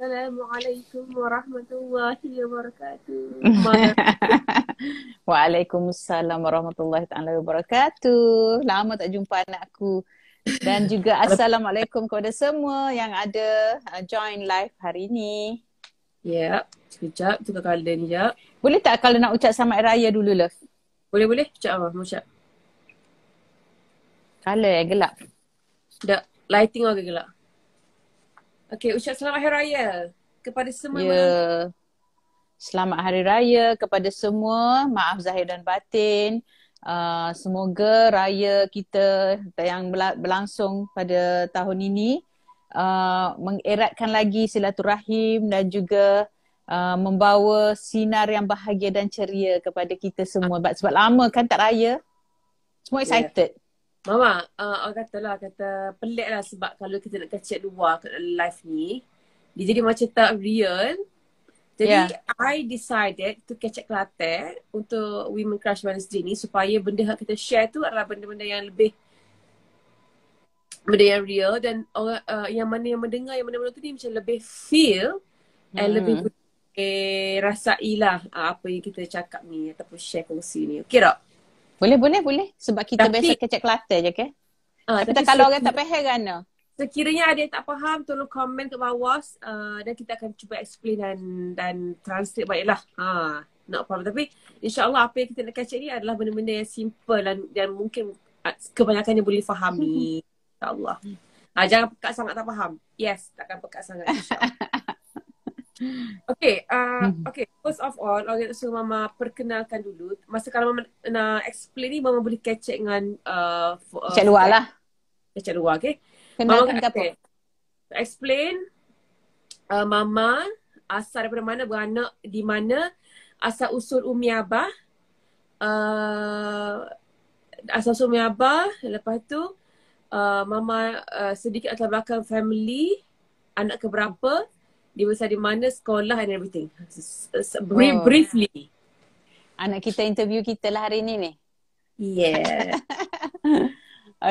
Assalamualaikum warahmatullahi wabarakatuh. Waalaikumsalam warahmatullahi taala wabarakatuh. Lama tak jumpa anakku Dan juga assalamualaikum kepada semua yang ada uh, join live hari ini. Ya, yeah. sekejap tukar kalender ni jap. Boleh tak kalau nak ucap selamat raya dulu lah? Boleh boleh, ucap apa? Mau ucap. Kalau yang gelap. Dah, lighting agak gelap. Okay, ucap selamat hari raya kepada semua. Yeah. Selamat hari raya kepada semua. Maaf zahir dan batin. Uh, semoga raya kita yang berlangsung pada tahun ini uh, mengeratkan lagi silaturahim dan juga uh, membawa sinar yang bahagia dan ceria kepada kita semua. Sebab, sebab lama kan tak raya. Semua ya. excited. Yeah. Mama, uh, orang kata lah, kata pelik lah sebab kalau kita nak kacik luar kat life ni, dia jadi macam tak real. Jadi, yeah. I decided to catch up Kelate untuk Women Crush Wednesday ni supaya benda yang kita share tu adalah benda-benda yang lebih benda yang real dan orang, uh, yang mana yang mendengar yang mana-mana tu ni macam lebih feel hmm. and lebih hmm. eh, rasailah uh, apa yang kita cakap ni ataupun share kongsi ni. Okey tak? Boleh, boleh, boleh. Sebab kita tapi, biasa kecek klater je, okay? Uh, tapi, tapi kalau sekir- orang tak faham, Rana? Sekiranya ada yang tak faham, tolong komen ke bawah. Uh, dan kita akan cuba explain dan dan translate baiklah. Ha, uh, not problem. Tapi insyaAllah apa yang kita nak kecek ni adalah benda-benda yang simple dan, dan mungkin ah, kebanyakan yang boleh fahami. Allah Uh, ah, jangan pekat sangat tak faham. Yes, takkan pekat sangat. InsyaAllah. Okay, uh, mm-hmm. okay. First of all, orang nak suruh Mama perkenalkan dulu. Masa kalau Mama nak explain ni, Mama boleh catch up dengan... Uh, uh, Cek luar lah. Cek luar, okay. Kenalkan Mama, apa? Okay. Explain uh, Mama asal daripada mana, beranak di mana, asal usul Umi Abah. Uh, asal usul Umi Abah, lepas tu... Uh, Mama uh, sedikit atas belakang family Anak keberapa hmm. Di besar di mana sekolah and everything. Brief, wow. Briefly. Anak kita interview kita lah hari ni ni. Yeah.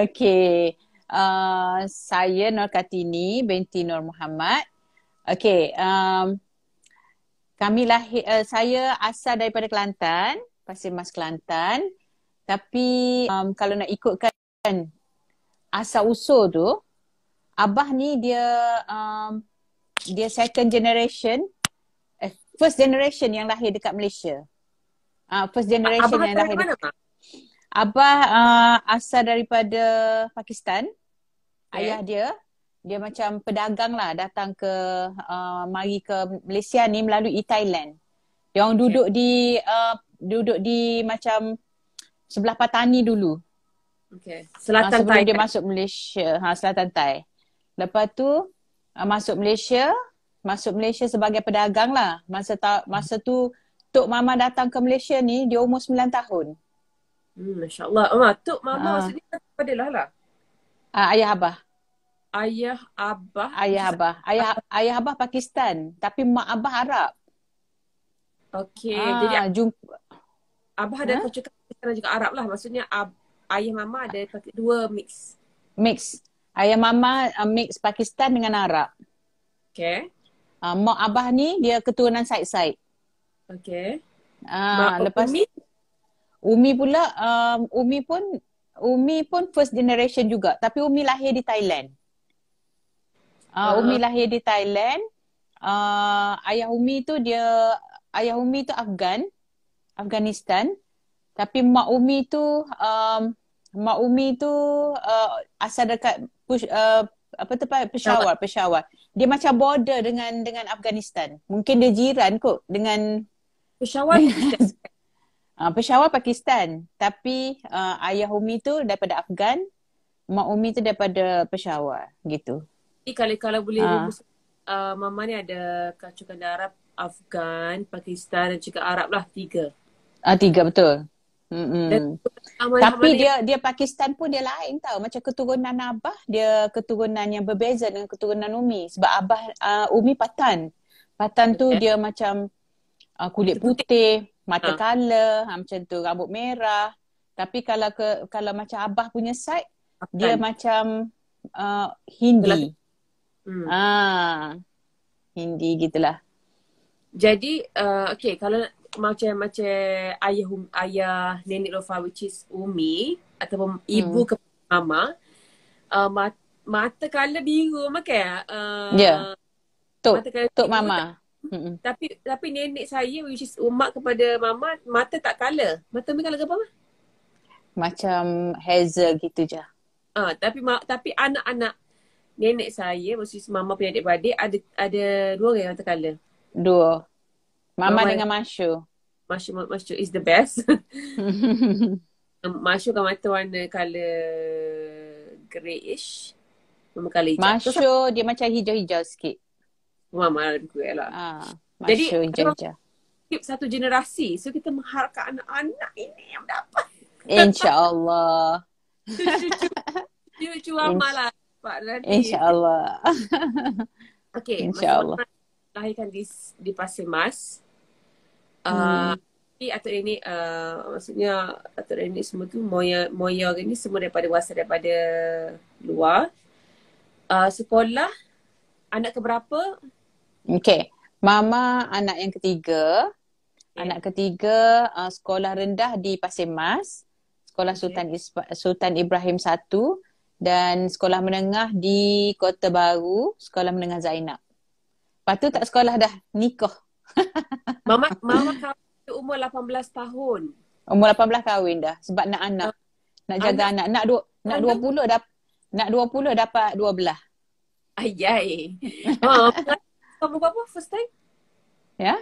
okay. Uh, saya Nur Katini binti Nur Muhammad. Okay. Um, kami lahir, uh, saya asal daripada Kelantan. Pasir Mas Kelantan. Tapi um, kalau nak ikutkan asal usul tu, Abah ni dia um, dia second generation eh, first generation yang lahir dekat Malaysia uh, first generation abah yang lahir dekat abah uh, asal daripada Pakistan okay. ayah dia dia macam pedagang lah datang ke uh, mari ke Malaysia ni melalui Thailand dia orang duduk okay. di uh, duduk di macam sebelah Patani dulu okey selatan uh, Thai dia masuk Malaysia ha selatan Thai lepas tu uh, masuk Malaysia, masuk Malaysia sebagai pedagang lah. Masa ta- masa tu Tok Mama datang ke Malaysia ni dia umur 9 tahun. Hmm, Masya-Allah. Oh, Tok Mama ah. sini pada lah lah. Uh, ayah abah. Ayah abah. Ayah abah. Ayah ayah abah Pakistan tapi mak abah Arab. Okay, uh, jadi jumpa abah ada huh? cakap Pakistan juga Arab lah. Maksudnya ab, ayah mama ada dua mix. Mix ayah mama uh, mix Pakistan dengan Arab. Okay. Uh, mak abah ni dia keturunan side-side. Okay. Uh, mak lepas Umi? Umi pula, um, Umi pun Umi pun first generation juga. Tapi Umi lahir di Thailand. Uh, uh. Umi lahir di Thailand. Uh, ayah Umi tu dia, ayah Umi tu Afgan. Afghanistan. Tapi mak Umi tu, um, mak Umi tu uh, asal dekat push uh, apa tu Peshawar, Peshawar. Dia macam border dengan dengan Afghanistan. Mungkin dia jiran kok dengan Peshawar. Ah uh, Peshawar Pakistan, tapi uh, ayah Umi tu daripada Afghan, mak Umi tu daripada Peshawar gitu. Jadi kalau kalau boleh uh. Uh, mama ni ada kacukan Arab, Afghan, Pakistan dan juga Arab lah tiga. Ah uh, tiga betul. Zaman Tapi dia dia Pakistan pun dia lain tau. Macam keturunan Abah, dia keturunan yang berbeza dengan keturunan Umi. Sebab Abah uh, Umi Patan. Patan tu dia macam uh, kulit putih, mata ha. kala, ha. ha, macam tu, rambut merah. Tapi kalau ke kalau macam Abah punya side, Patan. dia macam uh, Hindi. Hmm. Ah. Hindi gitulah. Jadi uh, okay kalau macam macam ayah ayah nenek Lofa which is Umi ataupun hmm. ibu hmm. kepada mama uh, mat, mata kala biru makan uh, ya yeah. tok mata kala tok biru, mama tapi, tapi tapi nenek saya which is umak kepada mama mata tak kala mata mereka kala apa macam hazel gitu je ah uh, tapi ma, tapi anak-anak nenek saya which is mama punya adik-beradik ada ada dua orang yang mata kala dua Mama, Mama dengan Mashu, Mashu, Mashu is the best. Um, Mashu kan mata warna color greyish. Nama color dia macam hijau-hijau sikit. Mama lebih kuat lah. Jadi, Masyu satu generasi. So kita mengharapkan anak-anak ini yang dapat. InsyaAllah. Cucu-cucu Mama Insya- lah. InsyaAllah. Okay. InsyaAllah. Lahirkan di, di Pasir Mas tapi ah, hmm. atuk ini uh, maksudnya atuk ini semua tu moya moya ni semua daripada wasa daripada luar. Uh, sekolah anak keberapa? berapa? Okey. Mama anak yang ketiga. Okay. Anak ketiga uh, sekolah rendah di Pasir Mas. Sekolah Sultan okay. Ispa- Sultan Ibrahim 1 dan sekolah menengah di Kota Baru, Sekolah Menengah Zainab. Lepas tu tak sekolah dah, nikah mama mama kahwin umur 18 tahun. Umur 18 kahwin dah sebab nak anak. Nak jaga anak. anak. Nak dua, anak. nak 20 dah nak 20 dapat 12. Ayai. Ha, kamu oh, berapa first time? Ya.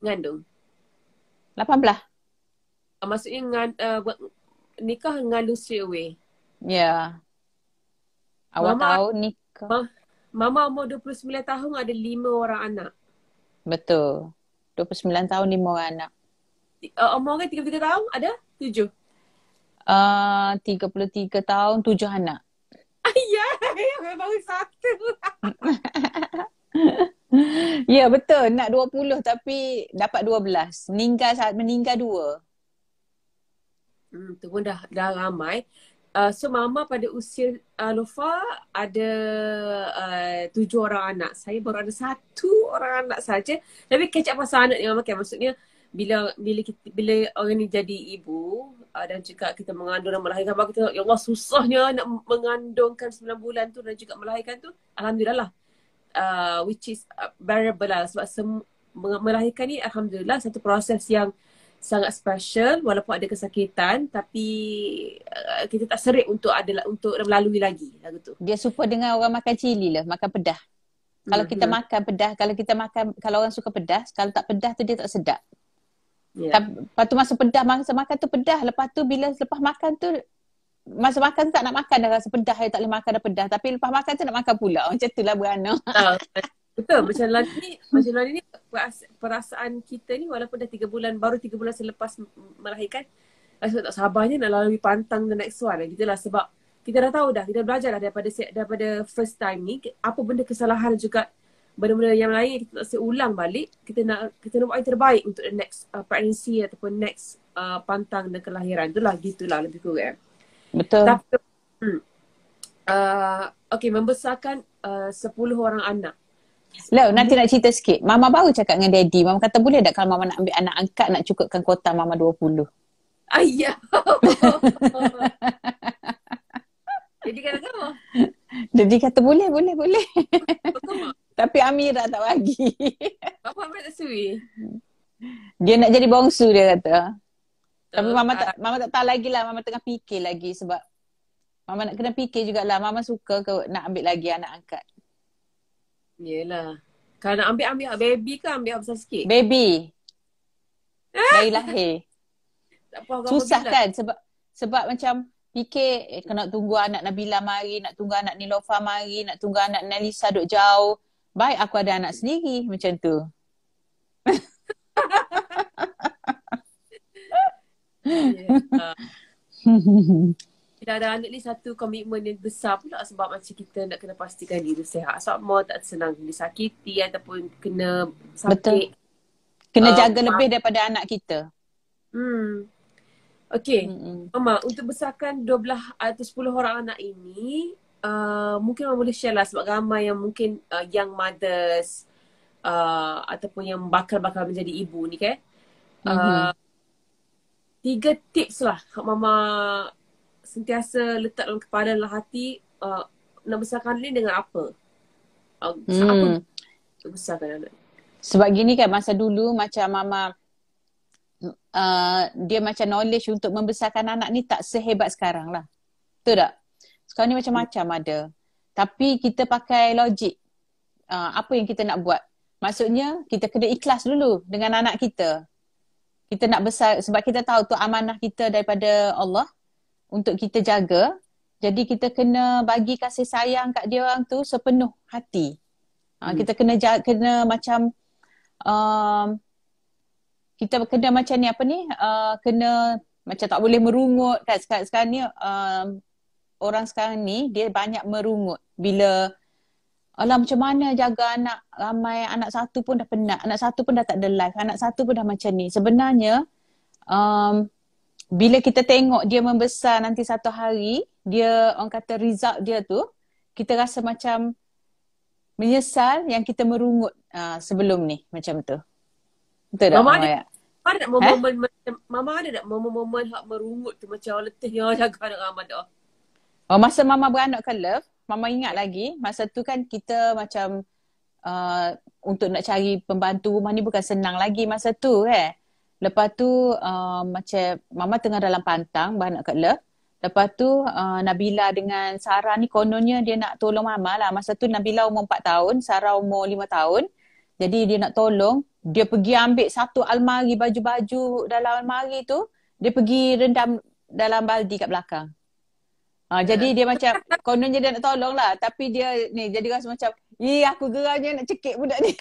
Ngandung. 18. Ah, maksudnya ngan, uh, nikah ngandung straight away. Ya. Yeah. Awak tahu nikah. Ma- Mama umur 29 tahun ada 5 orang anak. Betul. 29 tahun ni mau anak. Uh, umur kan 33 tahun ada? 7? Uh, 33 tahun, tujuh anak. Ayai, baru satu. ya, yeah, betul. Nak 20 tapi dapat 12. Meninggal saat meninggal dua. Hmm, tu pun dah, dah ramai uh, so mama pada usia Alofa uh, ada uh, tujuh orang anak. Saya baru ada satu orang anak saja. Tapi catch up pasal anak ni mama kan maksudnya bila bila kita, bila orang ni jadi ibu uh, dan juga kita mengandung dan melahirkan bagi kita ya Allah susahnya nak mengandungkan sembilan bulan tu dan juga melahirkan tu alhamdulillah lah. Uh, which is uh, bearable lah sebab melahirkan ni alhamdulillah satu proses yang sangat special walaupun ada kesakitan tapi uh, kita tak serik untuk adalah untuk melalui lagi lagu tu. Dia suka dengan orang makan cili lah, makan pedah. Kalau mm-hmm. kita mhm. makan pedah, kalau kita makan kalau orang suka pedas, kalau tak pedas tu dia tak sedap. Yeah. Lepas tu masa pedah masa makan tu pedah, lepas tu bila lepas makan tu masa makan tu tak nak makan dah rasa pedah, dia tak boleh makan dah pedah, tapi lepas makan tu nak makan pula. Macam itulah beranak. Oh. Betul. Macam lelaki ni, macam lelaki ni perasaan kita ni walaupun dah tiga bulan, baru tiga bulan selepas melahirkan, rasa tak sabarnya nak lalui pantang the next one. Kita lah sebab kita dah tahu dah, kita belajar dah daripada, daripada first time ni, apa benda kesalahan juga benda-benda yang lain kita tak ulang balik kita nak kita nak buat yang terbaik untuk the next uh, pregnancy ataupun next uh, pantang dan kelahiran itulah gitulah lebih kurang eh. betul Tapi, hmm, uh, okay membesarkan uh, 10 orang anak Loh, nanti nak cerita sikit. Mama baru cakap dengan daddy. Mama kata boleh tak kalau mama nak ambil anak angkat nak cukupkan kuota mama 20? Ayah. Jadi kata sama. Daddy kata boleh, boleh, boleh. Tapi Amira tak bagi. Apa Amira tak sui? Dia nak jadi bongsu dia kata. Tapi mama tak ah. mama tak tahu lagi lah. Mama tengah fikir lagi sebab Mama nak kena fikir jugalah. Mama suka ke nak ambil lagi anak angkat. Yelah. Kalau nak ambil, ambil lah. baby ke ambil lah besar sikit? Baby. Eh? Bayi lahir. Tak apa, Susah kan lah. sebab sebab macam fikir eh, kena tunggu anak Nabila mari, nak tunggu anak Nilofa mari, nak tunggu anak Nelisa duduk jauh. Baik aku ada anak sendiri macam tu. yeah, Kita ada anak ni satu komitmen yang besar pula sebab macam kita nak kena pastikan diri sehat. Sebab so, mau tak senang disakiti ataupun kena sakit. Betul. Kena uh, jaga lebih daripada anak kita. Hmm. Okay. Mm-mm. Oh, mama, untuk besarkan 12 atau 10 orang anak ini, uh, mungkin Mama boleh share lah sebab ramai yang mungkin uh, young mothers uh, ataupun yang bakal-bakal menjadi ibu ni kan. Uh, mm-hmm. Tiga tips lah Mama sentiasa letak dalam kepala dalam hati uh, nak besarkan ni dengan apa? Uh, hmm. Apa besarkan anak? Sebab gini kan masa dulu macam mama uh, dia macam knowledge untuk membesarkan anak ni tak sehebat sekarang lah. Betul tak? Sekarang ni macam-macam hmm. ada. Tapi kita pakai logik. Uh, apa yang kita nak buat? Maksudnya kita kena ikhlas dulu dengan anak kita. Kita nak besar sebab kita tahu tu amanah kita daripada Allah untuk kita jaga. Jadi kita kena bagi kasih sayang kat dia orang tu sepenuh hati. Ah, hmm. Kita kena kena macam uh, kita kena macam ni apa ni? Uh, kena macam tak boleh merungut kat sekarang, sekarang ni uh, orang sekarang ni dia banyak merungut bila Alah macam mana jaga anak ramai anak satu pun dah penat anak satu pun dah tak ada life anak satu pun dah macam ni sebenarnya um, bila kita tengok dia membesar nanti satu hari, dia orang kata result dia tu, kita rasa macam menyesal yang kita merungut uh, sebelum ni macam tu. Betul tak? Mama ada, ada momen, eh? momen, Mama ada tak momen-momen hak merungut tu macam letih yang jaga anak Ramadan? Oh, masa Mama beranak ke Love, Mama ingat lagi, masa tu kan kita macam uh, untuk nak cari pembantu rumah ni bukan senang lagi masa tu eh. Lepas tu uh, macam Mama tengah dalam pantang Bahan nak kat le Lepas tu uh, Nabila dengan Sarah ni kononnya dia nak tolong Mama lah. Masa tu Nabila umur 4 tahun, Sarah umur 5 tahun. Jadi dia nak tolong. Dia pergi ambil satu almari baju-baju dalam almari tu. Dia pergi rendam dalam baldi kat belakang. Uh, jadi dia macam kononnya dia nak tolong lah. Tapi dia ni jadi rasa macam, Ih aku geramnya nak cekik budak ni.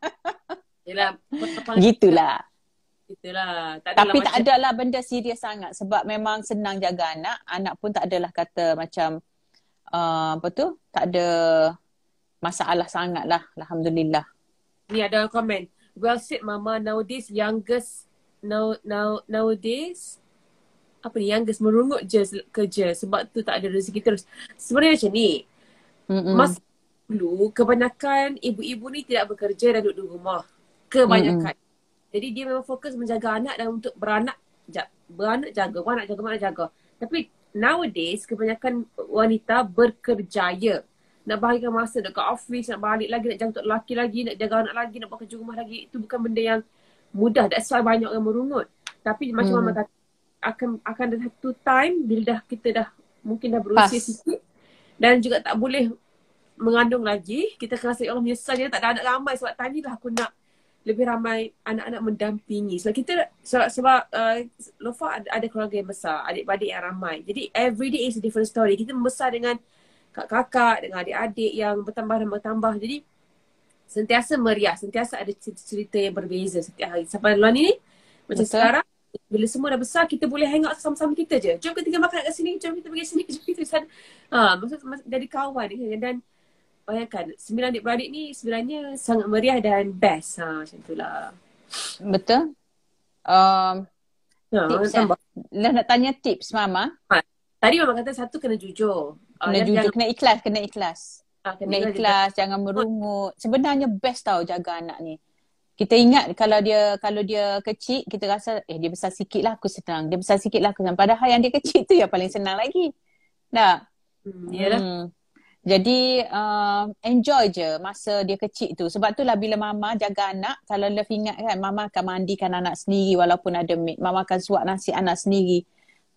Yelah. Gitulah kita lah. Tak Tapi tak macam... adalah benda serius sangat sebab memang senang jaga anak. Anak pun tak adalah kata macam uh, apa tu? Tak ada masalah sangat lah. Alhamdulillah. Ni ada komen. Well said mama nowadays youngest now now nowadays apa ni youngest merungut je kerja sebab tu tak ada rezeki terus. Sebenarnya macam ni. Mm-mm. Masa dulu kebanyakan ibu-ibu ni tidak bekerja dan duduk di rumah. Kebanyakan. Mm-mm. Jadi dia memang fokus menjaga anak dan untuk beranak beranak jaga, beranak jaga, beranak jaga. Tapi nowadays kebanyakan wanita berkerjaya. Nak bahagikan masa dekat office, nak balik lagi, nak jaga untuk lelaki lagi, nak jaga anak lagi, nak buat kerja rumah lagi. Itu bukan benda yang mudah. That's why banyak orang merungut. Tapi hmm. macam Mama kata, akan, akan ada satu time bila dah kita dah mungkin dah berusia Pass. sikit. Dan juga tak boleh mengandung lagi. Kita akan rasa orang ya menyesal je tak ada anak ramai sebab tadi lah aku nak lebih ramai anak-anak mendampingi. Sebab kita sebab sebab uh, Lofa ada, ada keluarga yang besar, adik-adik yang ramai. Jadi every day is a different story. Kita membesar dengan kakak-kakak, dengan adik-adik yang bertambah dan bertambah. Jadi sentiasa meriah, sentiasa ada cerita cerita yang berbeza setiap hari. Sampai luar ni, macam Betul. sekarang, bila semua dah besar, kita boleh hang out sama-sama kita je. Jom kita makan kat sini, jom kita pergi sini, jom kita pergi sana. Ha, maksud, maksud, jadi kawan. Dan bayangkan sembilan adik-beradik ni sebenarnya sangat meriah dan best ha, macam tu lah. Betul. Um, ha, tips ya. Eh. Nak tanya tips Mama. Ha, tadi Mama kata satu kena jujur. Ha, kena jujur, jangan... kena ikhlas, kena ikhlas. Ha, kena, ikhlas, jangan merungut. Sebenarnya best tau jaga anak ni. Kita ingat kalau dia kalau dia kecil, kita rasa eh dia besar sikit lah aku senang. Dia besar sikit lah aku senang. Padahal yang dia kecil tu yang paling senang lagi. Tak? Hmm, yalah. Hmm. Jadi uh, enjoy je masa dia kecil tu. Sebab tu lah bila mama jaga anak, kalau love ingat kan mama akan mandikan anak sendiri walaupun ada maid. Mama akan suap nasi anak sendiri.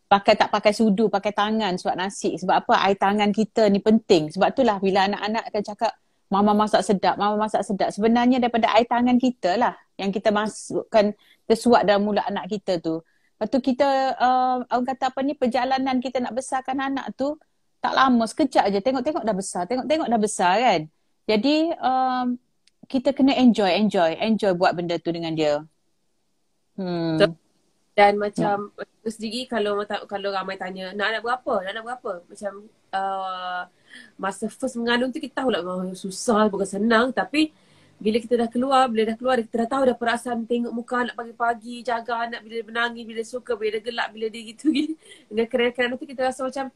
Pakai tak pakai sudu, pakai tangan suap nasi. Sebab apa air tangan kita ni penting. Sebab tu lah bila anak-anak akan cakap mama masak sedap, mama masak sedap. Sebenarnya daripada air tangan kita lah yang kita masukkan tersuap dalam mulut anak kita tu. Lepas tu kita, uh, orang kata apa ni, perjalanan kita nak besarkan anak tu, tak lama sekejap aja tengok-tengok dah besar tengok-tengok dah besar kan jadi um, kita kena enjoy enjoy enjoy buat benda tu dengan dia hmm. dan macam yeah. Hmm. sendiri kalau kalau ramai tanya nak anak berapa nak anak berapa macam uh, masa first mengandung tu kita tahulah oh, susah bukan senang tapi bila kita dah keluar, bila dah keluar, kita dah tahu dah perasaan tengok muka anak pagi-pagi, jaga anak bila dia menangis, bila dia suka, bila dia gelap, bila dia gitu. gitu. Dengan kerana-kerana tu kita rasa macam,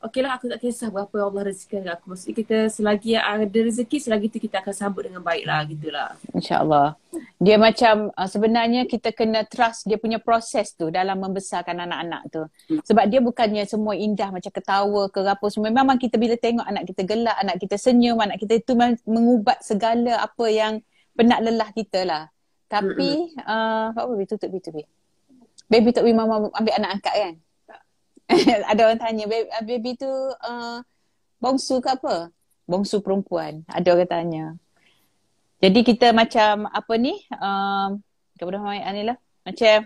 Okey lah aku tak kisah berapa Allah rezekikan aku. Maksudnya kita selagi ada rezeki selagi tu kita akan sambut dengan baik lah gitu lah. InsyaAllah. Dia macam uh, sebenarnya kita kena trust dia punya proses tu dalam membesarkan anak-anak tu. Hmm. Sebab dia bukannya semua indah macam ketawa ke apa semua. Memang kita bila tengok anak kita gelak, anak kita senyum, anak kita itu mengubat segala apa yang penat lelah kita lah. Tapi, hmm, hmm. uh, apa-apa, tutup, tutup, tutup. Baby tak mama ambil anak angkat kan? ada orang tanya baby, ah, baby tu uh, bongsu ke apa? Bongsu perempuan. Ada orang tanya. Jadi kita macam apa ni? Um, kepada Mama Anila macam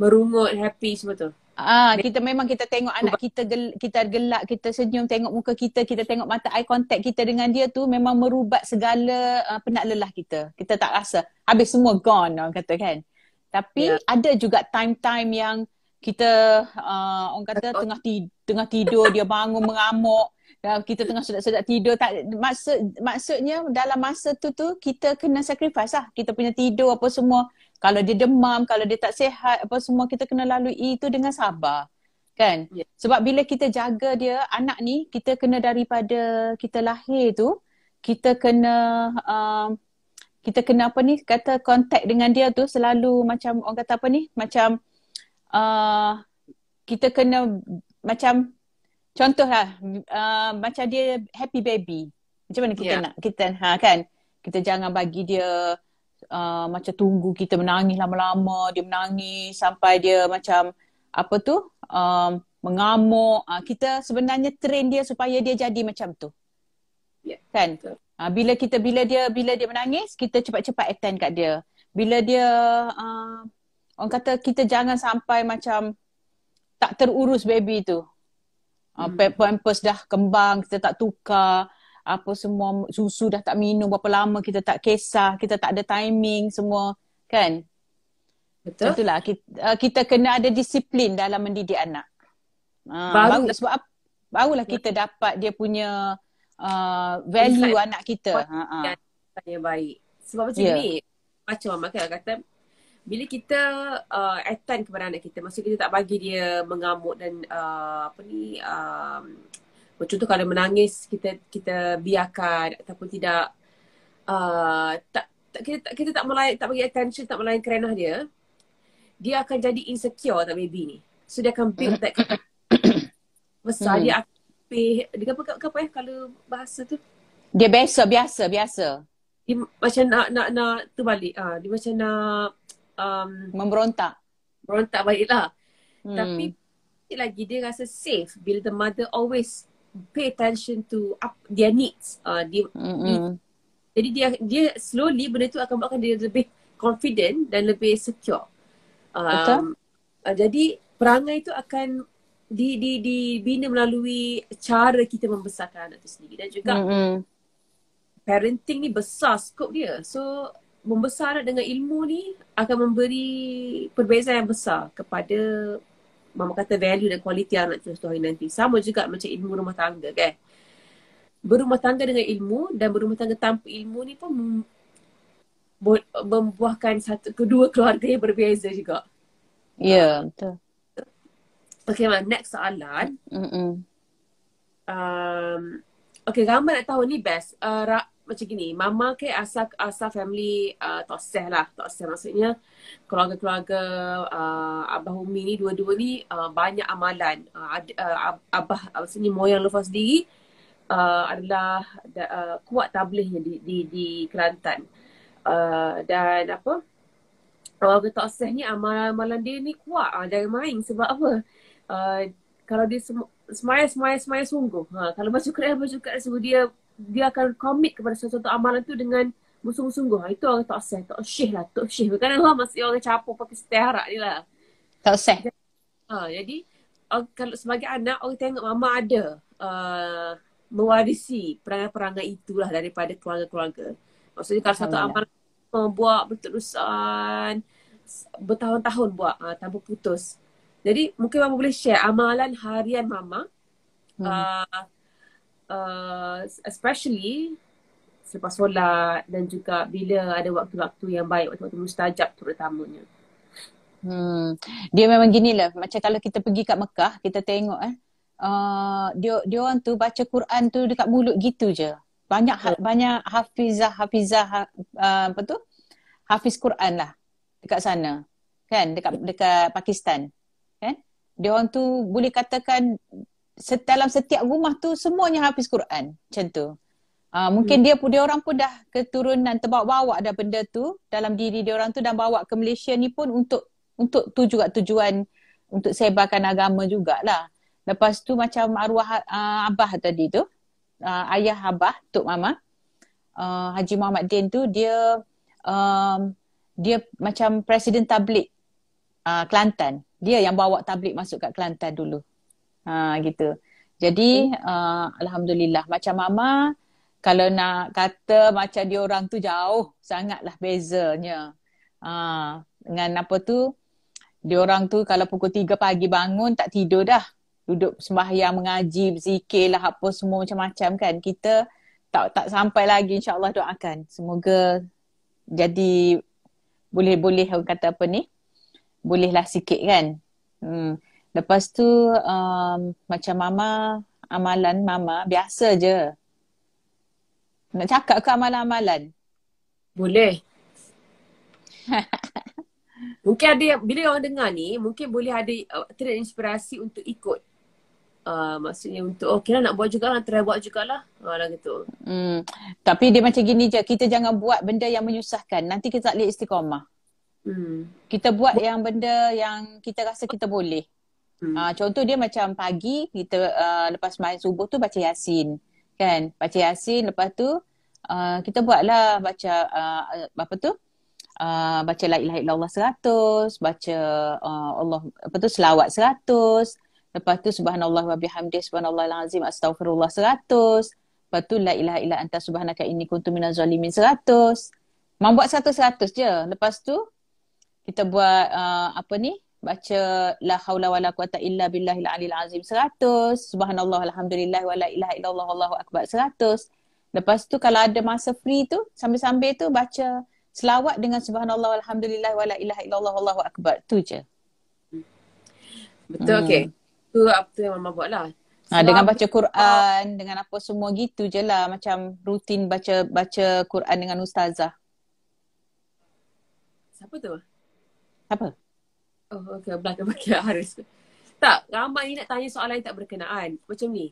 merungut happy semua tu. Ah, kita memang kita tengok anak kita gel, kita gelak, kita senyum, tengok muka kita, kita tengok mata eye contact kita dengan dia tu memang merubat segala uh, penat lelah kita. Kita tak rasa habis semua gone orang kata kan. Tapi yeah. ada juga time-time yang kita uh, orang kata tengah ti- tengah tidur dia bangun mengamuk dan kita tengah sedap-sedap tidur tak maksud maksudnya dalam masa tu tu kita kena sacrifice lah kita punya tidur apa semua kalau dia demam kalau dia tak sihat apa semua kita kena lalui itu dengan sabar kan yeah. sebab bila kita jaga dia anak ni kita kena daripada kita lahir tu kita kena um, kita kena apa ni kata kontak dengan dia tu selalu macam orang kata apa ni macam uh, kita kena macam contohlah uh, macam dia happy baby macam mana kita yeah. nak kita ha kan kita jangan bagi dia uh, macam tunggu kita menangis lama-lama dia menangis sampai dia macam apa tu um, mengamuk uh, kita sebenarnya train dia supaya dia jadi macam tu yeah. kan uh, bila kita bila dia bila dia menangis kita cepat-cepat attend kat dia bila dia uh, orang kata kita jangan sampai macam tak terurus baby tu. Ah, hmm. Pampers dah kembang, kita tak tukar, apa semua susu dah tak minum berapa lama kita tak kisah, kita tak ada timing semua, kan? Betul. Itulah kita, ah, kita kena ada disiplin dalam mendidik anak. Ah, Baru uh, sebab barulah kita dapat dia punya uh, value Inside. anak kita. Ha ha. Yang baik. Sebab macam yeah. ni macam mama kan kata bila kita uh, attend kepada anak kita maksud kita tak bagi dia mengamuk dan uh, apa ni uh, contoh kalau menangis kita kita biarkan ataupun tidak uh, tak, tak kita tak kita tak melayan tak bagi attention tak melayan kerenah dia dia akan jadi insecure tak baby ni so dia akan build that besar dia hmm. akan dia apa apa, apa ya, kalau bahasa tu dia biasa biasa biasa dia macam nak nak nak tu balik ah ha, dia macam nak um, memberontak. Berontak baiklah. Hmm. Tapi lagi dia rasa safe bila the mother always pay attention to up their needs. Uh, dia need. Jadi dia dia slowly benda tu akan buatkan dia lebih confident dan lebih secure. Um, Betul. Uh, jadi perangai itu akan di di dibina melalui cara kita membesarkan anak itu sendiri dan juga mm-hmm. parenting ni besar scope dia. So membesar dengan ilmu ni akan memberi perbezaan yang besar kepada mama kata value dan kualiti anak tu satu hari nanti. Sama juga macam ilmu rumah tangga kan. Berumah tangga dengan ilmu dan berumah tangga tanpa ilmu ni pun mem- membuahkan satu kedua keluarga yang berbeza juga. Ya, yeah, betul. Okay, man. next soalan. Mm-mm. Um, okay, gambar nak tahu ni best. Uh, macam gini mama ke asal asal family uh, tak seh lah tak seh maksudnya keluarga-keluarga uh, abah umi ni dua-dua ni uh, banyak amalan uh, ad, uh, abah uh, maksudnya moyang lepas diri uh, adalah da, uh, kuat tablihnya di, di, di Kelantan uh, dan apa keluarga tak seh ni amalan-amalan dia ni kuat uh, jangan main sebab apa uh, kalau dia semua Semaya, semaya, semaya sungguh. Ha, kalau masuk kerja, masuk kerja, dia dia akan commit kepada sesuatu amalan tu dengan bersungguh-sungguh. Ha, itu orang tak sah, tak syih lah, tak syih. Kan Allah masih orang capur pakai setiarak ni lah. Tak sah. Ha, jadi, kalau sebagai anak, orang tengok mama ada uh, mewarisi perangai-perangai itulah daripada keluarga-keluarga. Maksudnya kalau satu amalan mau buat berterusan bertahun-tahun buat uh, tanpa putus. Jadi mungkin mama boleh share amalan harian mama. Hmm. Uh, uh, especially selepas solat dan juga bila ada waktu-waktu yang baik waktu-waktu mustajab terutamanya. Hmm. Dia memang gini lah. macam kalau kita pergi kat Mekah kita tengok eh uh, dia dia orang tu baca Quran tu dekat mulut gitu je. Banyak ha, banyak hafizah hafizah ha, uh, apa tu? Hafiz Quran lah dekat sana. Kan dekat dekat Pakistan. Kan? Dia orang tu boleh katakan set, dalam setiap rumah tu semuanya hafiz Quran macam tu uh, mungkin hmm. dia pun dia orang pun dah keturunan terbawa-bawa ada benda tu dalam diri dia orang tu dan bawa ke Malaysia ni pun untuk untuk tu juga tujuan untuk sebarkan agama jugalah lepas tu macam arwah uh, abah tadi tu uh, ayah abah tok mama uh, Haji Muhammad Din tu dia um, dia macam presiden tablik uh, Kelantan dia yang bawa tablik masuk kat Kelantan dulu. Uh, Ha gitu. Jadi uh, alhamdulillah macam mama kalau nak kata macam dia orang tu jauh sangatlah bezanya. Ha dengan apa tu dia orang tu kalau pukul 3 pagi bangun tak tidur dah. Duduk sembahyang, mengaji, berzikir lah apa semua macam-macam kan. Kita tak tak sampai lagi insyaAllah doakan. Semoga jadi boleh-boleh orang kata apa ni. Bolehlah sikit kan. Hmm. Lepas tu um, macam mama amalan mama biasa je. Nak cakap ke amalan-amalan? Boleh. mungkin ada bila orang dengar ni, mungkin boleh ada uh, terinspirasi untuk ikut. Uh, maksudnya untuk okey lah nak buat juga lah try buat jugalah uh, lah gitu hmm. tapi dia macam gini je kita jangan buat benda yang menyusahkan nanti kita tak boleh istiqamah hmm. kita buat Bo- yang benda yang kita rasa kita boleh Hmm. Uh, contoh dia macam pagi kita uh, lepas main subuh tu baca Yasin kan baca Yasin lepas tu uh, kita buatlah baca uh, apa tu uh, baca la ilaha illallah 100 baca uh, Allah apa tu selawat 100 lepas tu subhanallah wa bihamdi subhanallah alazim astaghfirullah 100 lepas tu la ilaha illa anta subhanaka inni kuntu minaz zalimin 100 Mau buat 100 100 je lepas tu kita buat uh, apa ni baca la haula wala quwata illa billahi alil azim seratus subhanallah alhamdulillah wala ilaha illallah wallahu akbar seratus lepas tu kalau ada masa free tu sambil-sambil tu baca selawat dengan subhanallah alhamdulillah wala ilaha illallah wallahu akbar tu je betul hmm. okey tu apa tu yang mama buat lah Selam. Ha, dengan baca Quran dengan apa semua gitu je lah macam rutin baca baca Quran dengan ustazah siapa tu siapa Oh, okay. Belakang pakai harus. Tak, ramai ni nak tanya soalan yang tak berkenaan. Macam ni.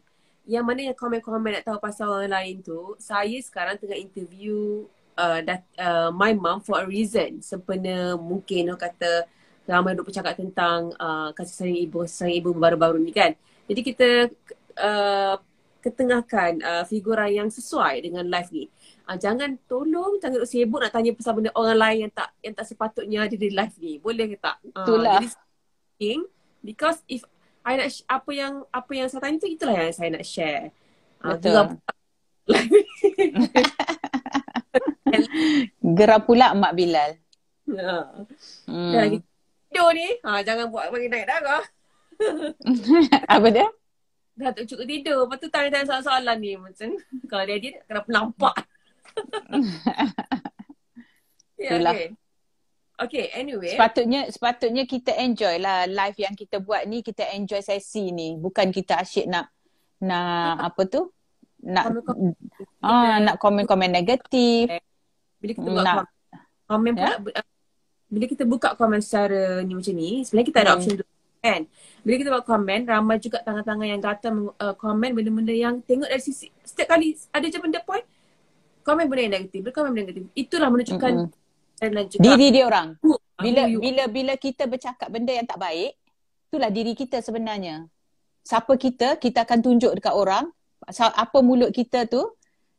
Yang mana yang komen-komen nak tahu pasal orang lain tu, saya sekarang tengah interview uh, that, uh, my mom for a reason. Sempena mungkin orang kata ramai duk bercakap tentang uh, kasih sayang ibu, sayang ibu baru-baru ni kan. Jadi kita uh, ketengahkan uh, figura yang sesuai dengan life ni. Uh, jangan tolong jangan sibuk nak tanya pasal benda orang lain yang tak yang tak sepatutnya ada di live ni. Boleh ke tak? Ah, itulah. Uh, because if I nak apa yang apa yang saya tanya tu itulah yang saya nak share. Ah, Betul. Uh, Gerak pula Mak Bilal. Ha. hmm. Dan tidur ni, ha, jangan buat bagi naik darah. apa dia? Dah tak cukup tidur. Lepas tu tanya-tanya soalan-soalan ni macam kalau dia dia kenapa nampak? yeah, ya, okay. Okay, anyway. Sepatutnya sepatutnya kita enjoy lah live yang kita buat ni, kita enjoy sesi ni. Bukan kita asyik nak nak apa tu? Nak komen ah, nak komen-komen negatif. Bila kita buat nak, komen pula, yeah? bila kita buka komen secara ni macam ni, sebenarnya kita ada hmm. option dulu kan. Bila kita buat komen, ramai juga tangan-tangan yang datang uh, komen benda-benda yang tengok dari sisi setiap kali ada je benda point, komen benda yang negatif, berkomen benda yang negatif. Itulah menunjukkan mm-hmm. dan cakap, diri dia orang. Bila bila bila kita bercakap benda yang tak baik, itulah diri kita sebenarnya. Siapa kita, kita akan tunjuk dekat orang. Apa mulut kita tu,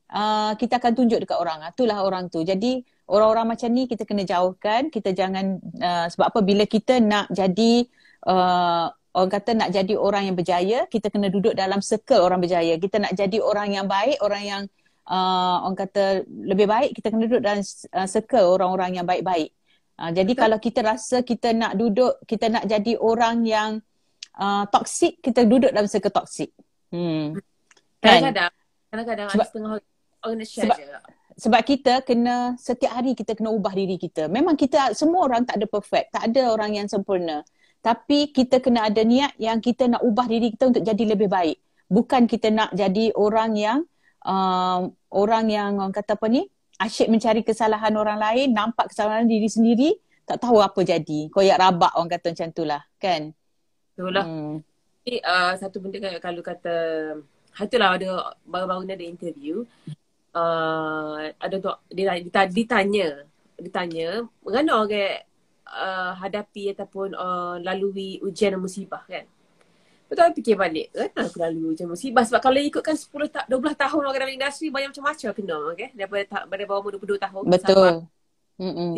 uh, kita akan tunjuk dekat orang. Ah, itulah orang tu. Jadi orang-orang macam ni kita kena jauhkan. Kita jangan, uh, sebab apa bila kita nak jadi, uh, orang kata nak jadi orang yang berjaya, kita kena duduk dalam circle orang berjaya. Kita nak jadi orang yang baik, orang yang uh, orang kata lebih baik kita kena duduk dan uh, circle orang-orang yang baik-baik. Uh, jadi Betul. kalau kita rasa kita nak duduk, kita nak jadi orang yang uh, toksik, kita duduk dalam circle toksik. Hmm. Kan? Kadang-kadang, kadang-kadang setengah orang share sebab, je. Sebab kita kena, setiap hari kita kena ubah diri kita. Memang kita, semua orang tak ada perfect. Tak ada orang yang sempurna. Tapi kita kena ada niat yang kita nak ubah diri kita untuk jadi lebih baik. Bukan kita nak jadi orang yang Uh, orang yang orang kata apa ni asyik mencari kesalahan orang lain nampak kesalahan diri sendiri tak tahu apa jadi koyak rabak orang kata macam itulah kan itulah hmm. uh, satu benda kan kalau kata Hatulah ada baru-baru ni ada interview uh, Ada tu dia, ditanya Ditanya Mengapa orang uh, hadapi ataupun uh, lalui ujian dan musibah kan Betul tak fikir balik kan eh, aku lalu macam musibah sebab kalau ikutkan 10 ta- 12 tahun orang dalam industri banyak macam-macam kena okay? daripada ta- pada bawah umur 22 tahun betul hmm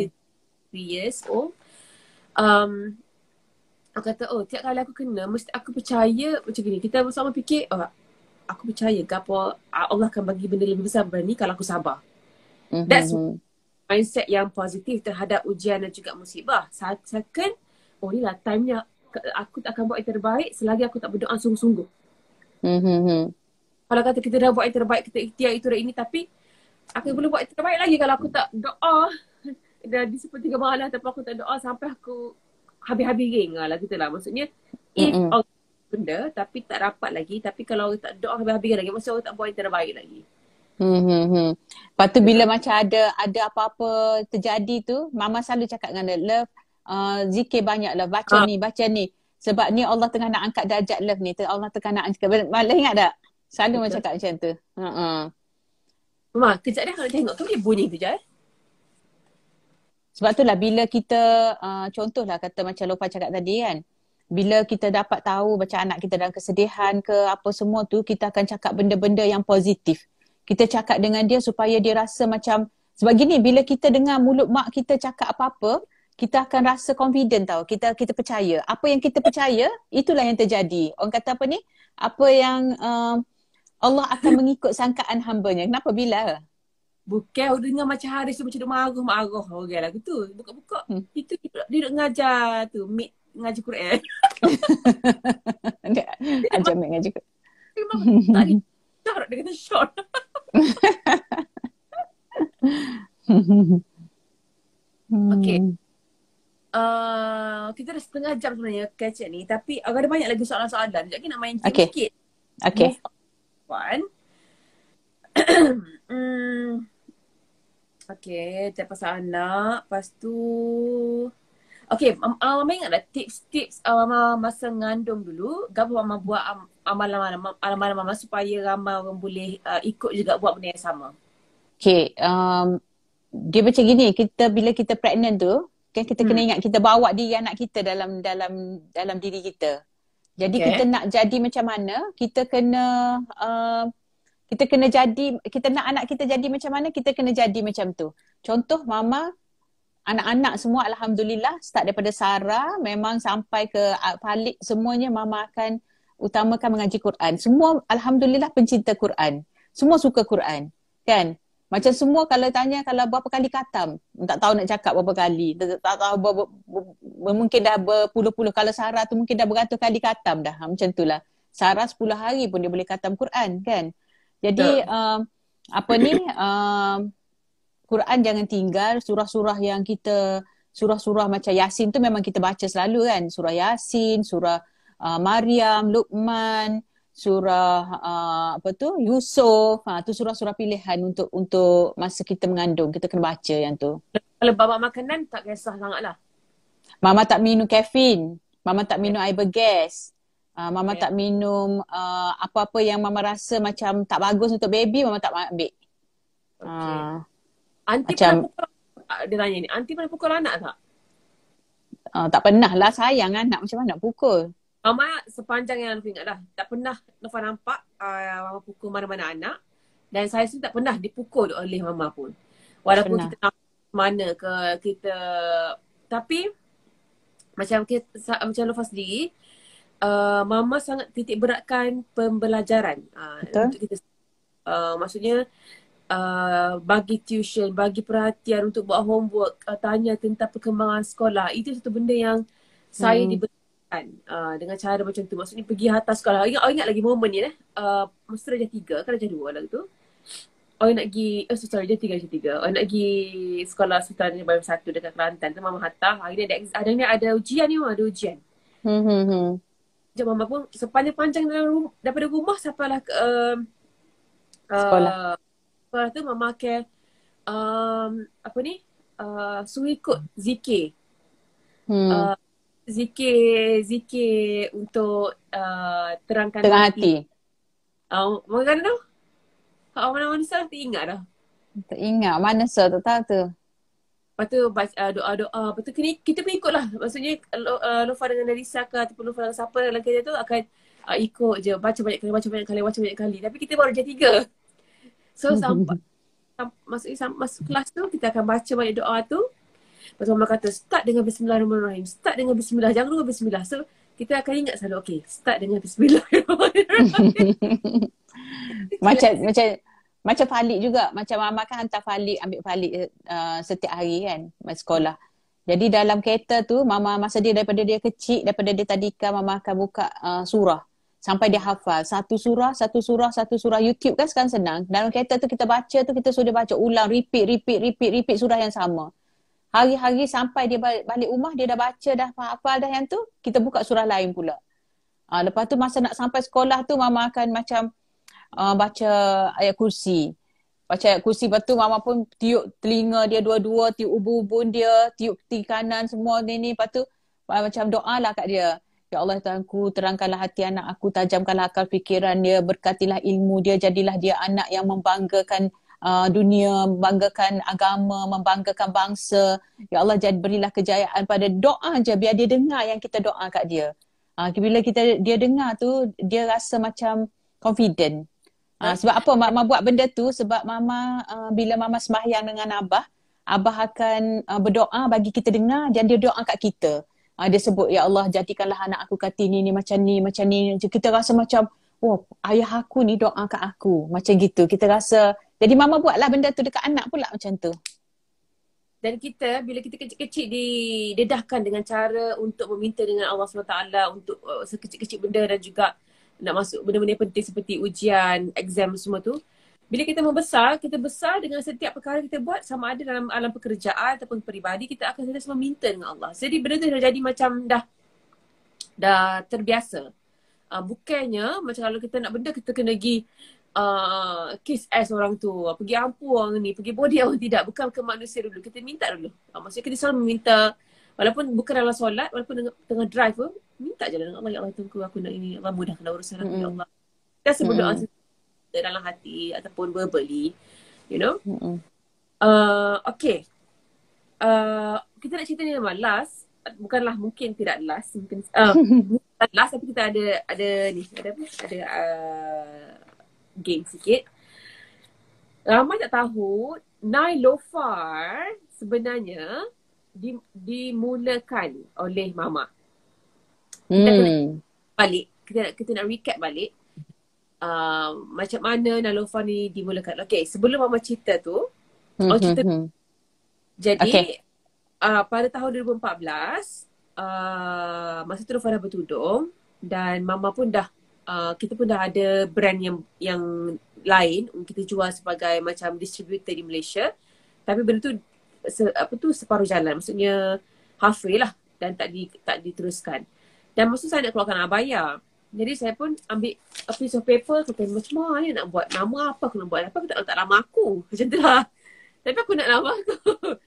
3 years old um aku kata oh tiap kali aku kena mesti aku percaya macam gini kita sama fikir oh, aku percaya gapo ah, Allah akan bagi benda lebih besar berani kalau aku sabar mm-hmm. that's mindset yang positif terhadap ujian dan juga musibah second oh inilah time yang aku tak akan buat yang terbaik selagi aku tak berdoa sungguh-sungguh. Mm-hmm. Kalau kata kita dah buat yang terbaik, kita ikhtiar itu dah ini tapi aku boleh buat yang terbaik lagi kalau aku tak doa dah di tiga malam tapi aku tak doa sampai aku habis-habis ring ah, lah kita lah. Maksudnya mm-hmm. if benda tapi tak rapat lagi tapi kalau orang tak doa habis-habis lagi maksudnya orang tak buat yang terbaik lagi. Hmm, hmm, hmm. Lepas tu bila macam ada ada apa-apa terjadi tu, Mama selalu cakap dengan love, Ah, zikir banyaklah baca ha. ni baca ni sebab ni Allah tengah nak angkat darjat love ni Allah tengah nak angkat malah ingat tak selalu macam cakap macam tu ha ha Ma, kejap dah kalau tengok tu dia bunyi tu je. Sebab itulah bila kita uh, contohlah kata macam Lopan cakap tadi kan bila kita dapat tahu macam anak kita dalam kesedihan ke apa semua tu kita akan cakap benda-benda yang positif. Kita cakap dengan dia supaya dia rasa macam sebab gini bila kita dengar mulut mak kita cakap apa-apa kita akan rasa confident tau. Kita kita percaya. Apa yang kita percaya, itulah yang terjadi. Orang kata apa ni? Apa yang uh, Allah akan mengikut sangkaan hambanya. Kenapa? Bila? Bukan. Orang dengar macam hari tu macam dia marah, marah. Okay lah. Gitu. Buka-buka. Hmm. Itu dia duduk ngajar tu. Mik ngaji Quran. ajar mik ngaji Quran. Tadi syarat dia kata okay. Uh, kita dah setengah jam sebenarnya Kecek ni Tapi aku ada banyak lagi soalan-soalan Sekejap lagi nak main game sikit Okay Fun Okay Tiap pasal anak Lepas tu Okay Mama um, um, ingat tak tips-tips Mama um, masa mengandung dulu Gapa Mama buat um, Amalan-amalan Mama Supaya ramai orang boleh uh, Ikut juga buat benda yang sama Okay um, Dia macam gini Kita bila kita pregnant tu kan kita hmm. kena ingat kita bawa diri anak kita dalam dalam dalam diri kita jadi okay. kita nak jadi macam mana kita kena uh, kita kena jadi kita nak anak kita jadi macam mana kita kena jadi macam tu contoh mama anak-anak semua alhamdulillah start daripada sara memang sampai ke Palik uh, semuanya mama akan utamakan mengaji Quran semua alhamdulillah pencinta Quran semua suka Quran kan macam semua kalau tanya kalau berapa kali katam, tak tahu nak cakap berapa kali. Tak, tahu ber, ber, ber, ber, mungkin dah berpuluh-puluh kalau Sarah tu mungkin dah beratus kali katam dah. Ha, macam itulah. Sarah sepuluh hari pun dia boleh katam Quran kan. Jadi uh, apa ni uh, Quran jangan tinggal surah-surah yang kita surah-surah macam Yasin tu memang kita baca selalu kan. Surah Yasin, surah uh, Maryam, Luqman, surah uh, apa tu Yusuf ha tu surah-surah pilihan untuk untuk masa kita mengandung kita kena baca yang tu kalau bawa makanan tak kisah sangatlah mama tak minum kafein mama tak ya. minum air bergas uh, mama yeah. tak minum uh, apa-apa yang mama rasa macam tak bagus untuk baby mama tak ambil okay. uh, anti macam, dia tanya ni anti pernah pukul anak tak uh, tak pernah lah sayang anak macam mana nak pukul Mama sepanjang yang Nufa ingat dah Tak pernah Nufa nampak uh, Mama pukul mana-mana anak Dan saya sendiri tak pernah dipukul oleh Mama pun Walaupun kita nak mana ke kita Tapi Macam kita, macam Nufa sendiri uh, Mama sangat titik beratkan pembelajaran uh, Betul. Untuk kita uh, Maksudnya Uh, bagi tuition, bagi perhatian untuk buat homework, uh, tanya tentang perkembangan sekolah. Itu satu benda yang saya hmm. diberi kan uh, dengan cara macam tu maksudnya pergi atas sekolah ingat ingat lagi momen ni lah, uh, masa dah tiga kan dah dua lah tu Oh nak pergi oh sorry dia tiga dia tiga. Oh nak pergi sekolah sultan ni baru satu dekat Kelantan tu mama hatta. Hari ni ada ada ni ada ujian ni ada ujian. Hmm, hmm hmm Jom mama pun sepanjang panjang dalam rumah daripada rumah sampai ke um, uh, sekolah. Uh, sekolah tu mama ke um, apa ni? Uh, suhu ikut zikir. Hmm. Uh, zikir zikir untuk uh, terangkan Terang hati. hati. Uh, mana tu? Kau mana mana sah tak ingat dah. Tak ingat mana sah tak tahu tu. Lepas tu uh, doa-doa. Lepas tu kita pun ikutlah. Maksudnya Lofa uh, dengan Larissa ke ataupun Lofa dengan siapa dalam kerja tu akan uh, ikut je. Baca banyak kali, baca banyak kali, baca banyak kali. Tapi kita baru je tiga. So sampai. Sam, masuk, sam, masuk kelas tu kita akan baca banyak doa tu macam Omar kata, start dengan bismillahirrahmanirrahim. Start dengan bismillah. Jangan lupa bismillah. So, kita akan ingat selalu, okay, start dengan bismillahirrahmanirrahim. macam, macam, macam falik juga. Macam Mama kan hantar falik, ambil falik uh, setiap hari kan, masa sekolah. Jadi dalam kereta tu, Mama masa dia daripada dia kecil, daripada dia tadika, Mama akan buka uh, surah. Sampai dia hafal. Satu surah, satu surah, satu surah. YouTube kan sekarang senang. Dalam kereta tu kita baca tu, kita sudah baca ulang. Repeat, repeat, repeat, repeat surah yang sama. Hari-hari sampai dia balik rumah, dia dah baca dah, hafal dah yang tu, kita buka surah lain pula. Ha, lepas tu masa nak sampai sekolah tu, mama akan macam uh, baca ayat kursi. Baca ayat kursi, lepas tu mama pun tiup telinga dia dua-dua, tiup ubu ubun dia, tiup peti kanan semua ni ni. Lepas tu ah, macam doa lah kat dia. Ya Allah Tuhan ku, terangkanlah hati anak aku, tajamkanlah akal fikiran dia, berkatilah ilmu dia, jadilah dia anak yang membanggakan uh, dunia, membanggakan agama, membanggakan bangsa. Ya Allah, jadi berilah kejayaan pada doa je biar dia dengar yang kita doa kat dia. Uh, bila kita dia dengar tu, dia rasa macam confident. Uh, sebab apa mama buat benda tu? Sebab mama uh, bila mama sembahyang dengan abah, abah akan uh, berdoa bagi kita dengar dan dia doa kat kita. Uh, dia sebut ya Allah jadikanlah anak aku kat ini ni macam ni macam ni. Kita rasa macam Oh, ayah aku ni doa kat aku. Macam gitu. Kita rasa jadi mama buatlah benda tu dekat anak pula macam tu. Dan kita bila kita kecil-kecil didedahkan dengan cara untuk meminta dengan Allah SWT untuk uh, sekecil-kecil benda dan juga nak masuk benda-benda penting seperti ujian, exam semua tu. Bila kita membesar, kita besar dengan setiap perkara kita buat sama ada dalam alam pekerjaan ataupun peribadi, kita akan sentiasa meminta dengan Allah. Jadi benda tu dah jadi macam dah dah terbiasa. Uh, bukannya macam kalau kita nak benda kita kena pergi Uh, kiss ass orang tu ah, pergi ampu orang ni pergi body orang tidak bukan ke manusia dulu kita minta dulu uh, maksudnya kita selalu meminta walaupun bukan dalam solat walaupun tengah, tengah drive pun minta je dengan lah. Allah ya Allah tunggu aku nak ini ya Allah mudahkan lah urusan aku ya Allah kita sebut doa mm dalam hati ataupun verbally you know mm-hmm. uh, okay uh, kita nak cerita ni nama last bukanlah mungkin tidak last mungkin uh, last tapi kita ada ada ni ada apa ada uh, game sikit. Ramai tak tahu, Nai Nilofar sebenarnya di, dimulakan oleh Mama. Hmm. Kita nak hmm. balik. Kita nak, kita nak recap balik. Uh, macam mana Nilofar ni dimulakan. Okay, sebelum Mama cerita tu. Hmm, oh, hmm, cerita. Hmm, jadi, okay. uh, pada tahun 2014, uh, masa tu Nilofar dah bertudung. Dan Mama pun dah Uh, kita pun dah ada brand yang yang lain kita jual sebagai macam distributor di Malaysia tapi benda tu se, apa tu separuh jalan maksudnya half way lah dan tak di, tak diteruskan dan masa saya nak keluarkan abaya jadi saya pun ambil a piece of paper kata macam mana nak buat nama apa aku nak buat apa aku tak letak nama aku macam tu lah tapi aku nak nama aku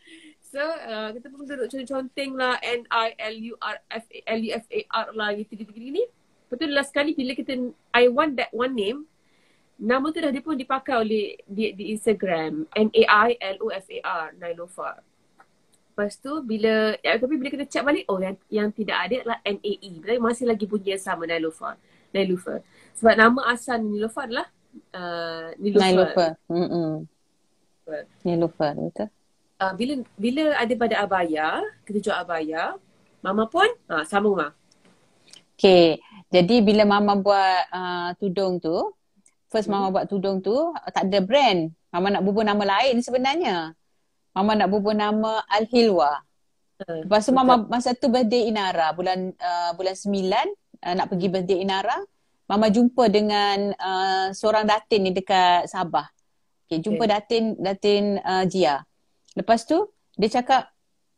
so uh, kita pun duduk conteng lah N-I-L-U-R-F-A-L-U-F-A-R lah gitu gitu gitu, gitu, gitu betul last kali bila kita I want that one name nama tu dah dia pun dipakai oleh di, di Instagram N A I L O F A R Nailofa oh Lepas tu bila ya, tapi bila kita check balik oh yang, yang tidak ada adalah N A E berarti masih lagi bunyi yang sama Nailofa oh Nailofa oh sebab nama asal Nailofa adalah uh, Nailofa Nailofa hmm Nailofa betul uh, bila bila ada pada abaya kita jual abaya mama pun uh, sama mama Okay. Jadi bila mama buat uh, tudung tu, first hmm. mama buat tudung tu tak ada brand. Mama nak bubuh nama lain sebenarnya. Mama nak bubuh nama Al Hilwa. Hmm, Lepas tu mama masa tu birthday Inara bulan uh, bulan 9 uh, nak pergi birthday Inara, mama jumpa dengan uh, seorang datin ni dekat Sabah. Okay, jumpa okay. Hmm. datin datin uh, Jia. Lepas tu dia cakap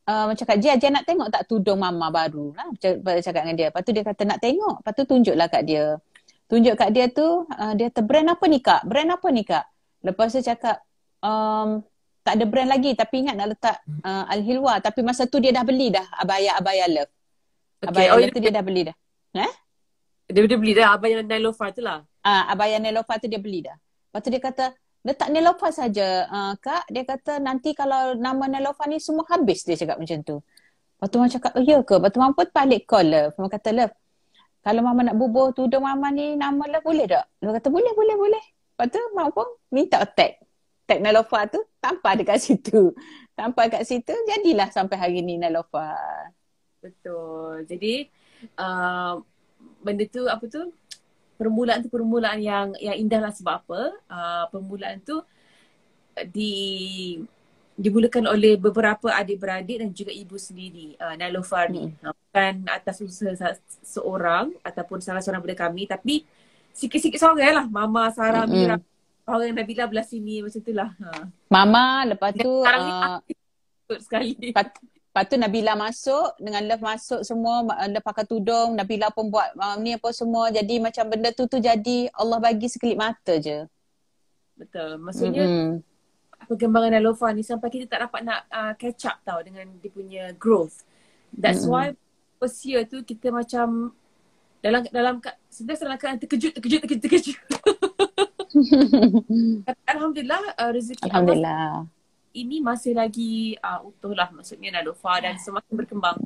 Uh, macam Kak Jia, Jia nak tengok tak tudung mama baru lah. Macam cakap dengan dia. Lepas tu dia kata nak tengok. Lepas tu tunjuklah kat dia. Tunjuk kat dia tu, uh, dia kata brand apa ni Kak? Brand apa ni Kak? Lepas tu cakap, um, tak ada brand lagi tapi ingat nak letak uh, Al-Hilwa. Tapi masa tu dia dah beli dah Abaya Abaya Love. Okay. Abaya oh, Love tu dia dah beli dah. Eh? Dia, dia beli dah Abaya Nailofa tu lah. uh, Abaya Nailofa tu dia beli dah. Lepas tu dia kata, letak Nelofa saja uh, kak dia kata nanti kalau nama Nelofa ni semua habis dia cakap macam tu Lepas tu Mama cakap, oh, ya ke? Lepas tu Mama pun balik call Love. Lah. Mama kata, Love, kalau Mama nak bubuh tudung Mama ni nama Love, boleh tak? Dia kata, boleh, boleh, boleh. Lepas tu Mama pun minta tag. Tag Nalofa tu tanpa dekat situ. Tanpa dekat situ, jadilah sampai hari ni Nalofa. Betul. Jadi, uh, benda tu apa tu? permulaan tu permulaan yang yang indah lah sebab apa uh, permulaan tu di dimulakan oleh beberapa adik-beradik dan juga ibu sendiri uh, ah, Nalofar ni hmm. Ah, bukan atas usaha seorang ataupun salah seorang daripada kami tapi sikit-sikit seorang lah Mama, Sarah, hmm. Mira orang yang Nabila belah sini macam itulah ha. Mama lepas tu sekarang uh, sekali Lepas tu Nabila masuk dengan love masuk semua Nabila pakai tudung, Nabila pun buat uh, ni apa semua. Jadi macam benda tu tu jadi Allah bagi sekelip mata je. Betul. Maksudnya mm-hmm. perkembangan Alofa ni sampai kita tak dapat nak uh, catch up tau dengan dia punya growth. That's mm-hmm. why first tu kita macam dalam dalam sentiasa dalam keadaan terkejut terkejut terkejut terkejut. Alhamdulillah uh, rezeki Alhamdulillah. Allah ini masih lagi uh, utuh lah maksudnya Nadofa dan semakin berkembang.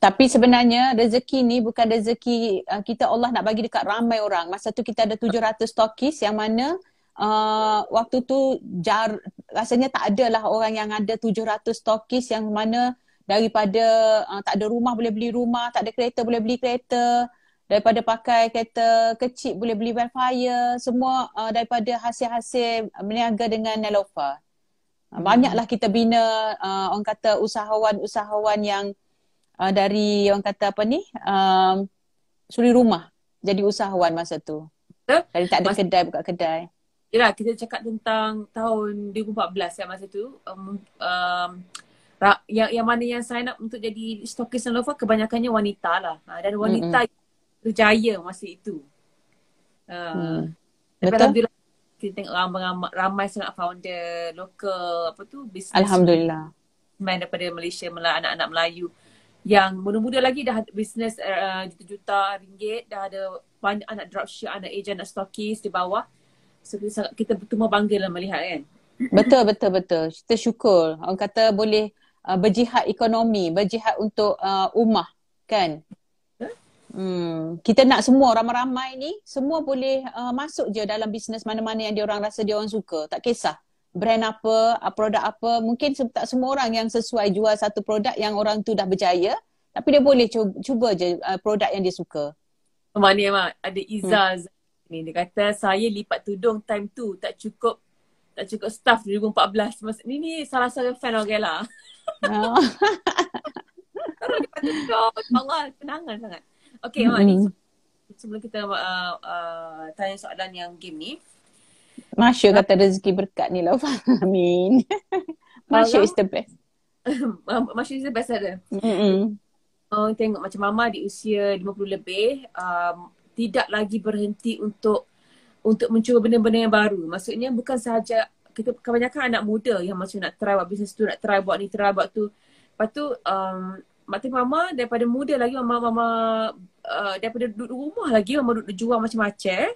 Tapi sebenarnya rezeki ni bukan rezeki uh, kita Allah nak bagi dekat ramai orang. Masa tu kita ada 700 tokis yang mana uh, waktu tu jar, rasanya tak ada lah orang yang ada 700 tokis yang mana daripada uh, tak ada rumah boleh beli rumah, tak ada kereta boleh beli kereta daripada pakai kereta kecil boleh beli wildfire semua uh, daripada hasil-hasil berniaga dengan Nelofa. Ah, banyaklah kita bina uh, orang kata usahawan-usahawan yang uh, dari orang kata apa ni uh, suri rumah jadi usahawan masa tu betul dari tak ada masa, kedai buka kedai yalah kita cakap tentang tahun 2014 ya masa tu um, um, yang yang mana yang sign up untuk jadi stokis and lover kebanyakannya wanita lah dan wanita berjaya masa itu uh, hmm. betul kita tengok ramai, ramai, ramai sangat founder lokal apa tu business. alhamdulillah main daripada Malaysia melalui anak-anak Melayu yang muda-muda lagi dah bisnes uh, eh, eh, juta-juta ringgit dah ada banyak anak dropship anak agent anak stockist di bawah so kita sangat kita betul bangga lah melihat kan betul betul betul kita syukur orang kata boleh uh, berjihad ekonomi berjihad untuk uh, umah kan Hmm, kita nak semua ramai-ramai ni semua boleh uh, masuk je dalam bisnes mana-mana yang dia orang rasa dia orang suka. Tak kisah brand apa, uh, produk apa. Mungkin tak semua orang yang sesuai jual satu produk yang orang tu dah berjaya, tapi dia boleh cuba, cuba je uh, produk yang dia suka. Mana memang ada Izaz hmm. ni dia kata saya lipat tudung time tu tak cukup tak cukup staff 2014 masa ni ni salah satu fan orang okay lah. Oh. Kalau lipat tudung, Allah kenangan sangat. Okay, mm. Mak, sebelum kita uh, uh, tanya soalan yang game ni. Masya uh, kata rezeki berkat ni lah, Amin. Masya is the best. Masya is the best ada. Uh, tengok macam Mama di usia 50 lebih, um, tidak lagi berhenti untuk untuk mencuba benda-benda yang baru. Maksudnya bukan sahaja kita kebanyakan anak muda yang macam nak try buat bisnes tu, nak try buat ni, try buat tu. Lepas tu, um, Mati Mama daripada muda lagi Mama, Mama Uh, daripada duduk rumah lagi orang duduk jual macam-macam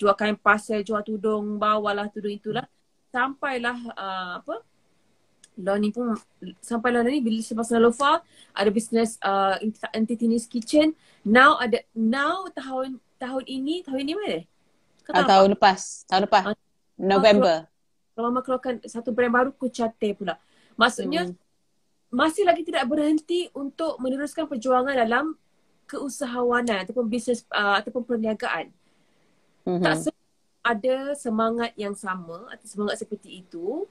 jual kain pasal jual tudung bawah lah, tudung itulah sampailah uh, apa Lani pun sampai Lani ni bila sebab Sanalofa ada bisnes uh, entity kitchen now ada now tahun tahun ini tahun ini mana? Uh, tahun lepas tahun lepas uh, November kalau mama keluarkan satu brand baru kucate pula maksudnya hmm. masih lagi tidak berhenti untuk meneruskan perjuangan dalam keusahawanan ataupun bisnes uh, ataupun perniagaan mm-hmm. tak se- ada semangat yang sama atau semangat seperti itu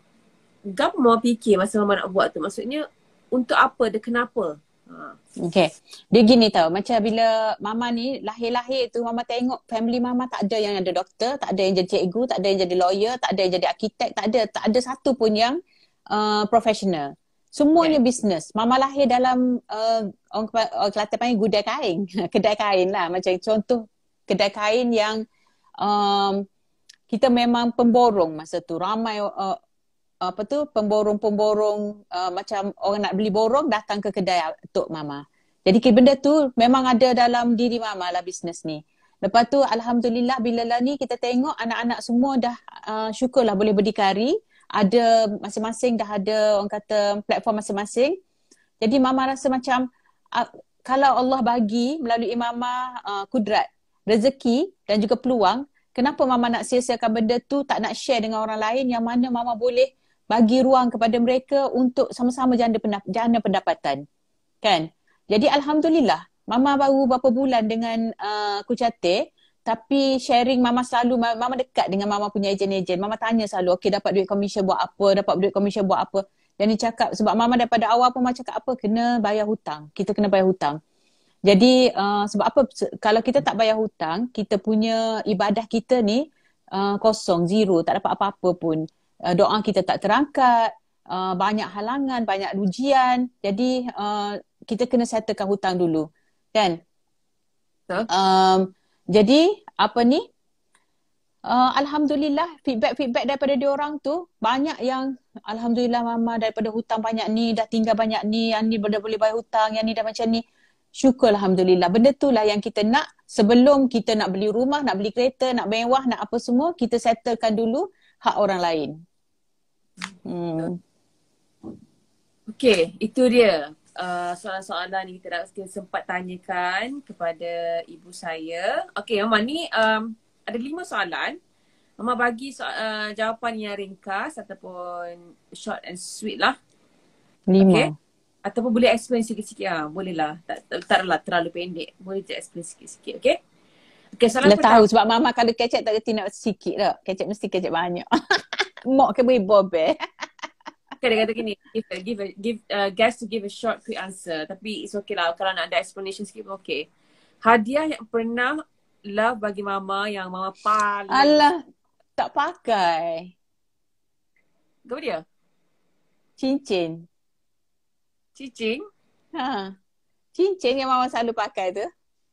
gap mau fikir masa mama nak buat tu maksudnya untuk apa dan kenapa ha. Okay Dia gini tau Macam bila Mama ni Lahir-lahir tu Mama tengok Family mama tak ada Yang ada doktor Tak ada yang jadi cikgu Tak ada yang jadi lawyer Tak ada yang jadi arkitek Tak ada Tak ada satu pun yang uh, Professional Semuanya okay. bisnes. Mama lahir dalam uh, orang, orang Kelantan panggil gudai kain. kedai kain lah. Macam contoh kedai kain yang um, kita memang pemborong masa tu. Ramai uh, apa tu pemborong-pemborong uh, macam orang nak beli borong datang ke kedai Tok Mama. Jadi benda tu memang ada dalam diri Mama lah bisnes ni. Lepas tu Alhamdulillah bila lah ni kita tengok anak-anak semua dah uh, lah boleh berdikari ada masing-masing dah ada orang kata platform masing-masing. Jadi mama rasa macam uh, kalau Allah bagi melalui mama uh, kudrat, rezeki dan juga peluang, kenapa mama nak sia-siakan benda tu tak nak share dengan orang lain yang mana mama boleh bagi ruang kepada mereka untuk sama-sama janda, pendap- janda pendapatan. Kan? Jadi alhamdulillah mama baru berapa bulan dengan uh, ah, kucate tapi sharing mama selalu mama dekat dengan mama punya ejen-ejen mama tanya selalu okey dapat duit komisen buat apa dapat duit komisen buat apa dan dia cakap sebab mama daripada awal pun mama cakap apa kena bayar hutang kita kena bayar hutang jadi uh, sebab apa kalau kita tak bayar hutang kita punya ibadah kita ni uh, kosong zero tak dapat apa-apa pun uh, doa kita tak terangkat uh, banyak halangan banyak ujian jadi uh, kita kena settlekan hutang dulu kan huh? um, jadi apa ni? Uh, alhamdulillah feedback-feedback daripada dia orang tu banyak yang alhamdulillah mama daripada hutang banyak ni dah tinggal banyak ni yang ni benda boleh bayar hutang yang ni dah macam ni. Syukur alhamdulillah. Benda tu lah yang kita nak sebelum kita nak beli rumah, nak beli kereta, nak mewah, nak apa semua, kita settlekan dulu hak orang lain. Hmm. Okay, itu dia Uh, soalan-soalan yang kita dah sempat tanyakan kepada ibu saya. Okey, Mama ni um, ada lima soalan. Mama bagi so- uh, jawapan yang ringkas ataupun short and sweet lah. Lima. Okay. Ataupun boleh explain sikit-sikit. Ha, ah, boleh lah. Tak, tak, tak lah, terlalu pendek. Boleh je explain sikit-sikit. Okay. Okay, soalan Lepas tahu sebab Mama kalau kecek tak kerti nak sikit tak. Kecek mesti kecek banyak. Mok ke boleh bobek. Okay, dia kata gini, give, give, give, uh, guess to give a short quick answer. Tapi it's okay lah, kalau nak ada explanation sikit pun okay. Hadiah yang pernah lah bagi mama yang mama paling... Alah, tak pakai. Kau dia? Cincin. Cincin? Ha. Cincin yang mama selalu pakai tu.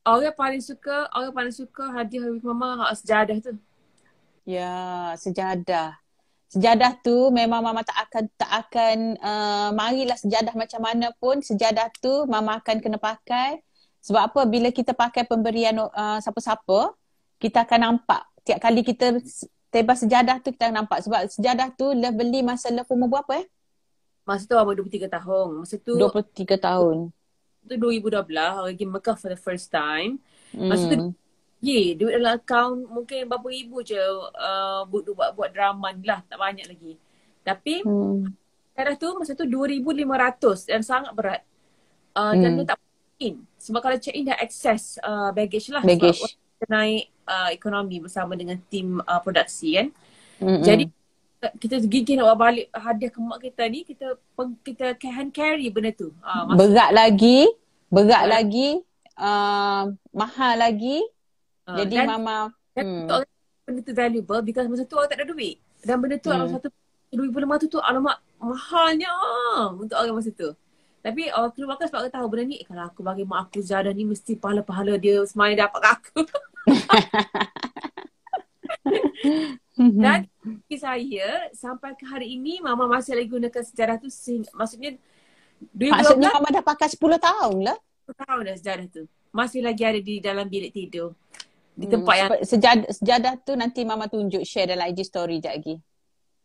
Orang paling suka, orang paling suka hadiah bagi mama ha, sejadah tu. Ya, sejadah sejadah tu memang mama tak akan tak akan uh, marilah sejadah macam mana pun sejadah tu mama akan kena pakai sebab apa bila kita pakai pemberian uh, siapa-siapa kita akan nampak tiap kali kita tebas sejadah tu kita akan nampak sebab sejadah tu dah beli masa lah umur berapa eh masa tu apa 23 tahun masa tu 23 tahun tu 2012 pergi Mekah for the first time masa mm. tu hmm. Ye, duit dalam akaun mungkin berapa ribu je uh, buat, buat drama lah, tak banyak lagi. Tapi, hmm. darah tu masa tu 2,500 dan sangat berat. Uh, hmm. Dan dia tak check-in. Sebab kalau check-in dah access uh, baggage lah. Baggage. Sebab kita naik uh, ekonomi bersama dengan tim uh, produksi kan. Mm-mm. Hmm. Jadi, kita gigih nak bawa balik hadiah ke mak kita ni, kita kita hand carry benda tu. Uh, berat lagi, berat uh, lagi, uh, mahal lagi. Ah, Jadi dan, mama dan hmm. benda tu valuable because masa tu orang tak ada duit. Dan benda tu hmm. satu duit pun lemah tu alamak mahalnya ha, untuk orang masa tu. Tapi orang keluarkan sebab orang tahu benda ni eh, kalau aku bagi mak aku jadah ni mesti pahala-pahala dia semuanya dapat ke aku. dan bagi saya sampai ke hari ini mama masih lagi gunakan sejarah tu sehingga, maksudnya Maksudnya mama dah pakai 10 tahun lah. 10 tahun dah sejarah tu. Masih lagi ada di dalam bilik tidur di hmm, tempat hmm, yang sejadah, sejadah tu nanti mama tunjuk share dalam IG story jap lagi.